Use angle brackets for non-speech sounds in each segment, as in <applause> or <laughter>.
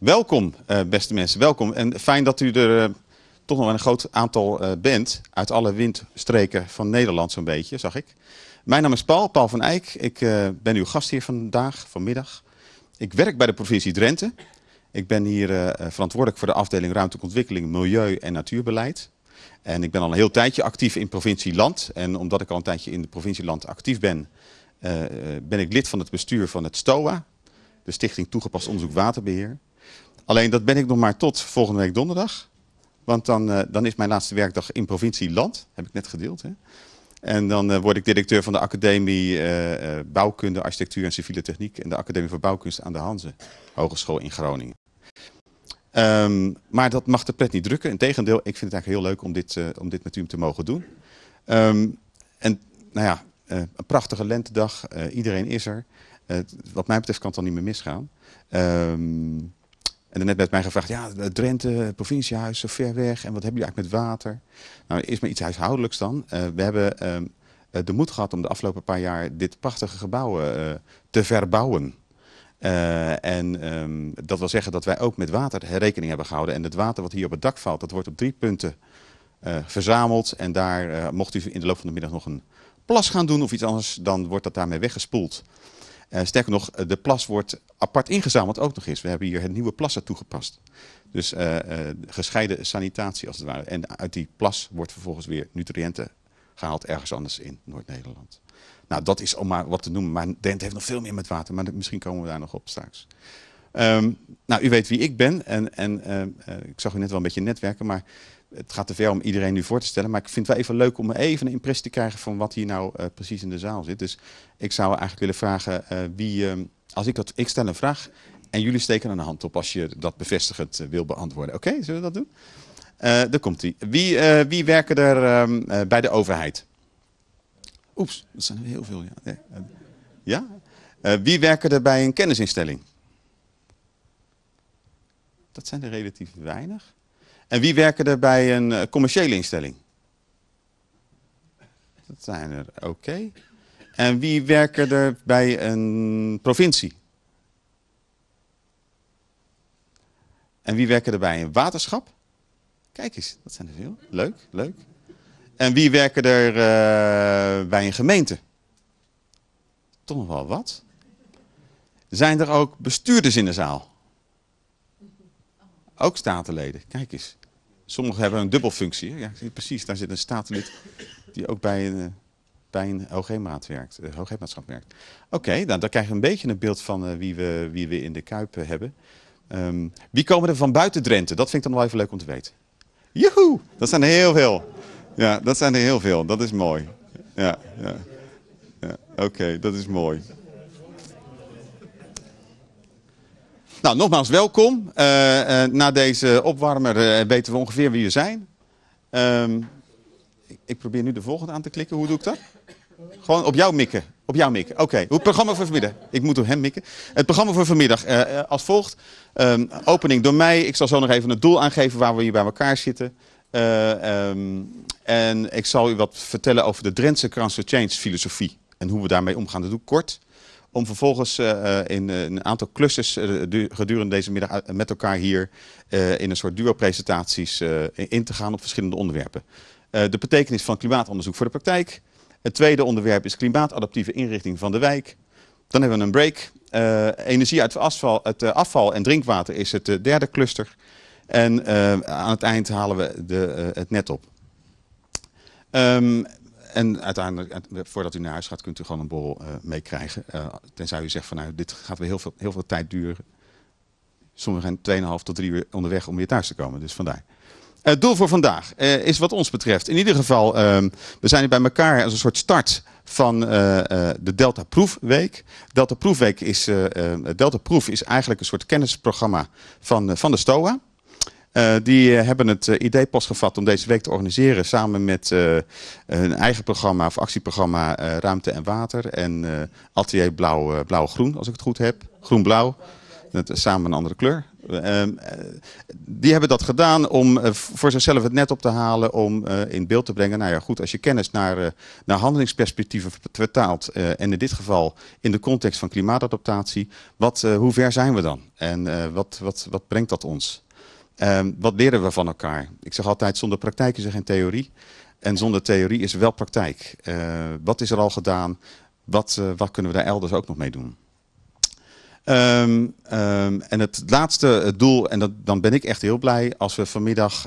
Welkom, eh, beste mensen, welkom. En fijn dat u er eh, toch nog een groot aantal eh, bent. Uit alle windstreken van Nederland, zo'n beetje, zag ik. Mijn naam is Paul, Paul van Eijk. Ik ben uw gast hier vandaag, vanmiddag. Ik werk bij de provincie Drenthe. Ik ben hier verantwoordelijk voor de afdeling ruimtelijke ontwikkeling, milieu en natuurbeleid. En ik ben al een heel tijdje actief in provincie Land. En omdat ik al een tijdje in de provincie Land actief ben, ben ik lid van het bestuur van het STOA, de Stichting Toegepast Onderzoek Waterbeheer. Alleen dat ben ik nog maar tot volgende week donderdag. Want dan, eh, dan is mijn laatste werkdag in provincie Land. Heb ik net gedeeld. Hè? En dan eh, word ik directeur van de Academie eh, Bouwkunde, Architectuur en Civiele Techniek. En de Academie voor Bouwkunst aan de Hanze Hogeschool in Groningen. Ehm, maar dat mag de pret niet drukken. Integendeel, ik vind het eigenlijk heel leuk om dit, om dit met u te mogen doen. Ehm, en nou ja, een prachtige lentedag. iedereen is er. wat mij betreft kan het dan niet meer misgaan. Um, en daarnet werd mij gevraagd, ja, Drenthe, provinciehuis, zo ver weg. En wat hebben jullie eigenlijk met water? Nou, eerst maar iets huishoudelijks dan. Eh, we hebben ehm, eh, de moed gehad om de afgelopen paar jaar dit prachtige gebouw eh, te verbouwen. en ehm, dat wil zeggen dat wij ook met water rekening hebben gehouden. En het water wat hier op het dak valt, dat wordt op drie punten verzameld. En daar mocht u in de loop van de middag nog een plas gaan doen of iets anders, dan wordt dat daarmee weggespoeld. Eh, sterker nog, eh, de plas wordt apart ingezameld ook nog eens. We hebben hier het nieuwe plassen toegepast. Dus eh, gescheiden sanitatie als het ware. En uit die plas wordt vervolgens weer nutriënten gehaald ergens anders in Noord-Nederland. Nou, dat is om maar wat te noemen. Maar dent heeft nog veel meer met water. Maar misschien komen we daar nog op straks. Ehm, nou, u weet wie ik ben. En, en ehm, ik zag u net wel een beetje netwerken. Maar het gaat te ver om iedereen nu voor te stellen. Maar ik vind het wel even leuk om even een impressie te krijgen van wat hier nou eh, precies in de zaal zit. Dus ik zou eigenlijk willen vragen eh, wie, ehm, als ik dat, ik stel een vraag en jullie steken een hand op als je dat bevestigend eh, wil beantwoorden. Oké, zullen we dat doen? daar komt ie. Wie, wie werken er ehm, bij de overheid? Oeps, dat zijn er heel veel. Ja? ja? wie werken er bij een kennisinstelling? Dat zijn er relatief weinig. En wie werken er bij een eh, commerciële instelling? Dat zijn er, oké. En wie werken er bij een provincie? En wie werken er bij een waterschap? Kijk eens, dat zijn er veel. Leuk, leuk. En wie werken er eh, bij een gemeente? Toch nog wel wat. Zijn er ook bestuurders in de zaal? Ook statenleden, kijk eens. Sommigen hebben een dubbelfunctie. Ja, precies, daar zit een statenlid die ook bij een, eh, bij werkt, een eh, OG-maatschap werkt. Oké, okay, nou, dan krijg je een beetje een beeld van eh, wie, we, wie we in de Kuip hebben. Ehm, wie komen er van buiten Drenthe? Dat vind ik dan wel even leuk om te weten. Joehoe, dat zijn er heel veel. Ja, dat zijn er heel veel. Dat is mooi. Ja, ja. ja Oké, dat is mooi. Nou, nogmaals welkom. Eh, eh, na deze opwarmer eh, weten we ongeveer wie we zijn. Ehm, ik probeer nu de volgende aan te klikken. Hoe doe ik dat? Gewoon op jou mikken. Op jou mikken. Oké, okay. het programma voor vanmiddag. Ik moet op hem mikken. Het programma voor vanmiddag als volgt. Ehm, opening door mij. Ik zal zo nog even het doel aangeven waar we hier bij elkaar zitten. Ehm, en ik zal u wat vertellen over de Drentse for Change filosofie. En hoe we daarmee omgaan. Dat doe ik kort. Om vervolgens eh, eh, in eh, een aantal clusters gedurende deze middag met elkaar hier in een soort duo-presentaties in te gaan op verschillende onderwerpen. de betekenis van klimaatonderzoek voor de praktijk. Het tweede onderwerp is klimaatadaptieve inrichting van de wijk. Dan hebben we een break. energie uit het afval en drinkwater is het derde cluster. En aan het eind halen we de, het net op. Ehm, en uiteindelijk, voordat u naar huis gaat, kunt u gewoon een borrel eh, meekrijgen. Eh, tenzij u zegt van nou, dit gaat weer heel veel, heel veel tijd duren. Sommigen zijn 2,5 tot 3 uur onderweg om weer thuis te komen, dus vandaar. Het eh, doel voor vandaag is wat ons betreft. In ieder geval, ehm, we zijn bij elkaar als een soort start van de Delta Proefweek. Delta Proefweek is, Delta Proef is eigenlijk een soort kennisprogramma van, van de STOA. Eh, die eh, hebben het eh, idee pas gevat om deze week te organiseren. Samen met hun eigen programma of actieprogramma Ruimte en Water. En Atelier Blauw-Groen, Blauw als ik het goed heb. Groen-Blauw. Samen een andere kleur. Ehm, die hebben dat gedaan om voor zichzelf het net op te halen, om in beeld te brengen. Nou ja, goed, als je kennis naar, naar handelingsperspectieven vertaalt, en in dit geval in de context van klimaatadaptatie, wat, hoe ver zijn we dan? En wat, wat, wat brengt dat ons? Ehm, wat leren we van elkaar? Ik zeg altijd, zonder praktijk is er geen theorie. En zonder theorie is er wel praktijk. Eh, wat is er al gedaan? Wat, eh, wat kunnen we daar elders ook nog mee doen? Ehm, ehm, en het laatste doel, en dat, dan ben ik echt heel blij als we vanmiddag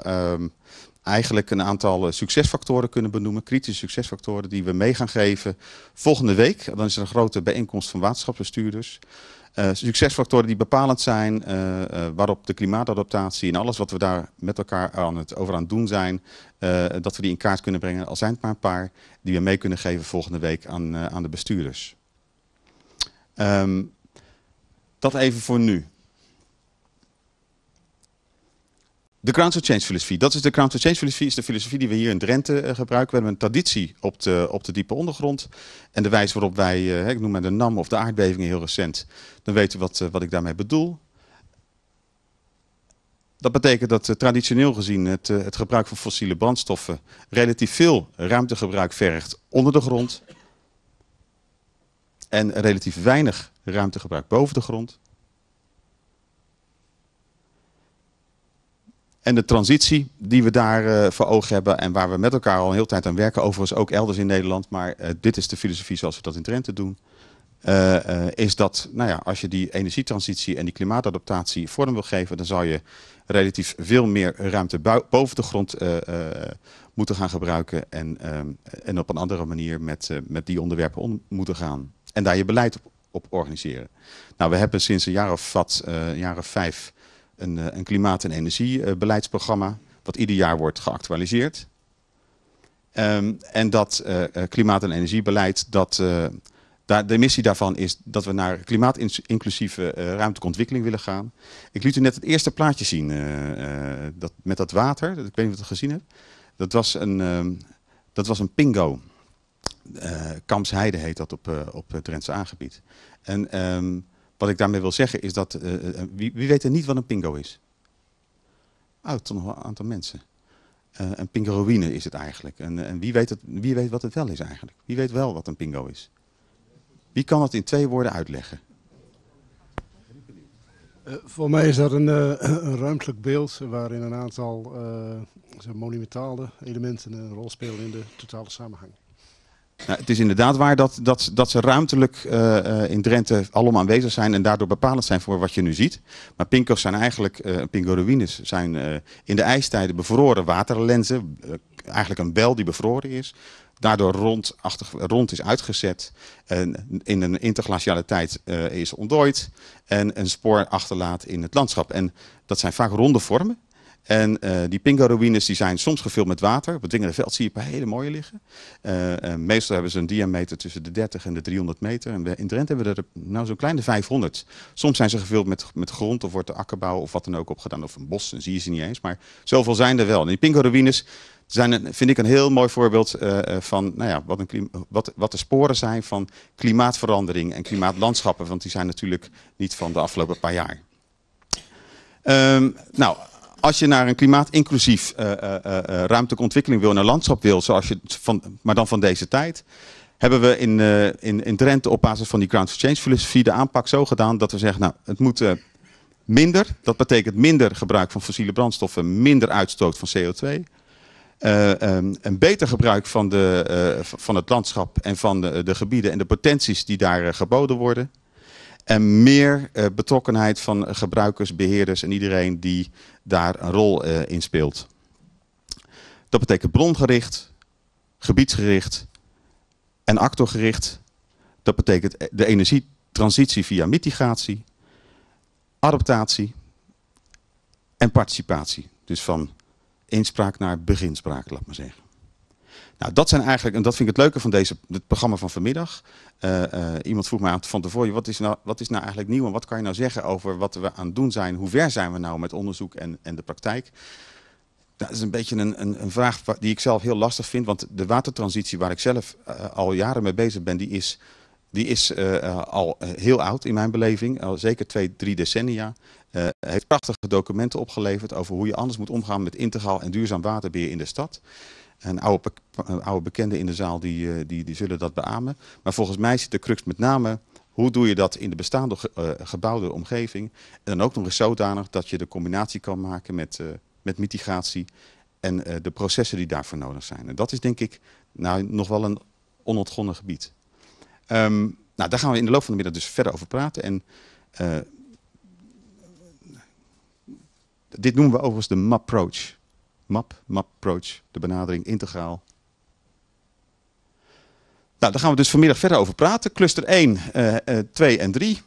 eigenlijk een aantal eh, succesfactoren kunnen benoemen, kritische succesfactoren die we mee gaan geven volgende week. Dan is er een grote bijeenkomst van waterschapsbestuurders. Eh, succesfactoren die bepalend zijn, eh, eh, waarop de klimaatadaptatie en alles wat we daar met elkaar aan het, over aan het doen zijn, dat we die in kaart kunnen brengen. Al zijn het maar een paar die we mee kunnen geven volgende week aan, aan de bestuurders. Ehm, dat even voor nu. De Crowns of Change filosofie. Dat is de Change filosofie, is de filosofie die we hier in Drenthe eh, gebruiken. We hebben een traditie op de, op de diepe ondergrond. En de wijze waarop wij, eh, ik noem maar de NAM of de aardbevingen heel recent, dan weten we wat, eh, wat ik daarmee bedoel. Dat betekent dat traditioneel gezien het, het gebruik van fossiele brandstoffen relatief veel ruimtegebruik vergt onder de grond. En relatief weinig ruimtegebruik boven de grond. En de transitie die we daar eh, voor ogen hebben en waar we met elkaar al een hele tijd aan werken, overigens ook elders in Nederland, maar eh, dit is de filosofie zoals we dat in Trenten doen, eh, is dat nou ja, als je die energietransitie en die klimaatadaptatie vorm wil geven, dan zou je relatief veel meer ruimte boven de grond moeten gaan gebruiken en, en op een andere manier met, met die onderwerpen om moeten gaan. En daar je beleid op, op organiseren. Nou, we hebben sinds een jaar of wat, een jaar of vijf, een, eh, een klimaat- en energiebeleidsprogramma, wat ieder jaar wordt geactualiseerd. Ehm, en dat eh, eh, klimaat- en energiebeleid, dat, uh, daar, de missie daarvan is dat we naar klimaatinclusieve uh, ruimtelijke ontwikkeling willen gaan. Ik liet u net het eerste plaatje zien dat, met dat water, ik weet niet of je het gezien hebt. Dat was een, um, dat was een pingo. Kamsheide heet dat op, op het aangebied. En ehm, wat ik daarmee wil zeggen is dat, eh, eh, eh, wie, wie, weet er niet wat een pingo is? Oh, toch nog wel een aantal mensen. Uh, een pingoïne is het eigenlijk. En, en wie, weet het, wie weet wat het wel is eigenlijk? Wie weet wel wat een pingo is? Wie kan het in twee woorden uitleggen? voor mij is dat een, <clears throat> een ruimtelijk beeld waarin een aantal uh, monumentale elementen een rol spelen in de totale samenhang. Nou, het is inderdaad waar dat, dat, dat ze ruimtelijk eh, eh, in Drenthe allemaal aanwezig zijn en daardoor bepalend zijn voor wat je nu ziet. Maar pinkos zijn eigenlijk, uh, ruïnes zijn in de ijstijden bevroren waterlenzen. eigenlijk een bel die bevroren is. Daardoor rond, achter, rond is uitgezet. En in een interglaciale tijd is ontdooid. En een spoor achterlaat in het landschap. En dat zijn vaak ronde vormen. En eh, die pingo die zijn soms gevuld met water. Op het veld zie je een hele mooie liggen. Eh, eh, meestal hebben ze een diameter tussen de 30 en de 300 meter. En in Drenthe hebben we er nou zo'n kleine 500. Soms zijn ze gevuld met, met grond of wordt er akkerbouw of wat dan ook opgedaan. Of een bos, dan zie je ze niet eens. Maar zoveel zijn er wel. die pingo zijn, vind ik, een heel mooi voorbeeld van nou ja, wat, een wat, wat de sporen zijn van klimaatverandering en klimaatlandschappen. Want die zijn natuurlijk niet van de afgelopen paar jaar. Ehm, nou, als je naar een klimaatinclusief uh, eh, uh, eh, eh, ruimtelijke ontwikkeling wil, naar landschap wil, zoals je van, maar dan van deze tijd, hebben we in, in, in Drenthe op basis van die Ground for Change filosofie de aanpak zo gedaan dat we zeggen, nou, het moet minder, dat betekent minder gebruik van fossiele brandstoffen, minder uitstoot van CO2. Um, ehm, een beter gebruik van, de, van het landschap en van de, de gebieden en de potenties die daar geboden worden. En meer eh, betrokkenheid van gebruikers, beheerders en iedereen die daar een rol uh, in speelt. Dat betekent brongericht, gebiedsgericht en actorgericht. Dat betekent eh, de energietransitie via mitigatie, adaptatie en participatie. Dus van inspraak naar beginspraak, laat maar zeggen. Nou, dat zijn eigenlijk, en dat vind ik het leuke van deze, het programma van vanmiddag. Eh, eh, iemand vroeg mij van tevoren, wat is, nou, wat is nou eigenlijk nieuw en wat kan je nou zeggen over wat we aan het doen zijn? Hoe ver zijn we nou met onderzoek en, en de praktijk? Nou, dat is een beetje een, een, een, vraag die ik zelf heel lastig vind, want de watertransitie waar ik zelf eh, al jaren mee bezig ben, die is, die is al heel oud in mijn beleving, al zeker twee, drie decennia. Uh, heeft prachtige documenten opgeleverd over hoe je anders moet omgaan met integraal en duurzaam waterbeheer in de stad. En oude, oude bekenden in de zaal die, eh, die, die zullen dat beamen. Maar volgens mij zit de crux met name hoe doe je dat in de bestaande eh, gebouwde omgeving? En dan ook nog eens zodanig dat je de combinatie kan maken met, eh, met mitigatie en de processen die daarvoor nodig zijn. En dat is denk ik nou, nog wel een onontgonnen gebied. Ehm, nou, daar gaan we in de loop van de middag dus verder over praten. En, dit noemen we overigens de Map Approach. MAP, MAP Approach, de benadering integraal. Nou, daar gaan we dus vanmiddag verder over praten. Cluster 1, uh, uh, 2 en 3.